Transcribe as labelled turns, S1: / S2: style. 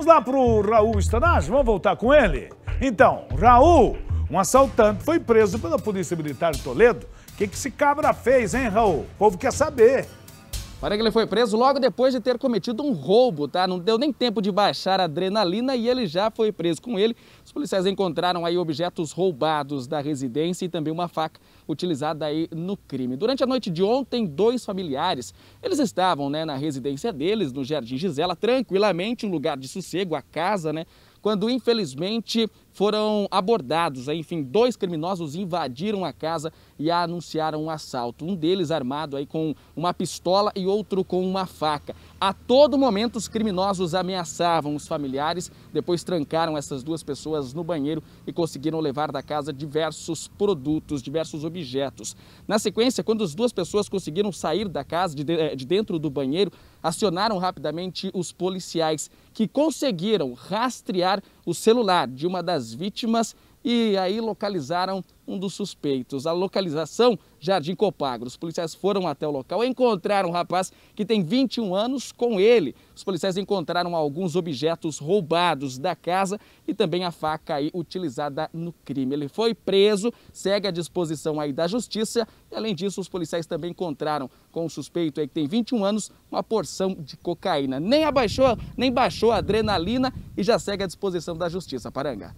S1: vamos lá pro Raul Estanage, vamos voltar com ele? Então, Raul, um assaltante foi preso pela Polícia Militar de Toledo. O que, que esse cabra fez, hein, Raul? O povo quer saber que ele foi preso logo depois de ter cometido um roubo, tá?
S2: Não deu nem tempo de baixar a adrenalina e ele já foi preso. Com ele, os policiais encontraram aí objetos roubados da residência e também uma faca utilizada aí no crime. Durante a noite de ontem, dois familiares, eles estavam, né, na residência deles, no Jardim Gisela, tranquilamente, um lugar de sossego, a casa, né? quando infelizmente foram abordados. enfim, dois criminosos invadiram a casa e anunciaram um assalto. Um deles armado aí com uma pistola e outro com uma faca. A todo momento, os criminosos ameaçavam os familiares, depois trancaram essas duas pessoas no banheiro e conseguiram levar da casa diversos produtos, diversos objetos. Na sequência, quando as duas pessoas conseguiram sair da casa, de dentro do banheiro, acionaram rapidamente os policiais que conseguiram rastrear o celular de uma das vítimas e aí localizaram um dos suspeitos. A localização, Jardim Copagro. Os policiais foram até o local, e encontraram um rapaz que tem 21 anos com ele. Os policiais encontraram alguns objetos roubados da casa e também a faca aí utilizada no crime. Ele foi preso, segue à disposição aí da justiça e além disso os policiais também encontraram com o suspeito aí que tem 21 anos uma porção de cocaína. Nem abaixou, nem baixou a adrenalina e já segue à disposição da justiça, Paranga.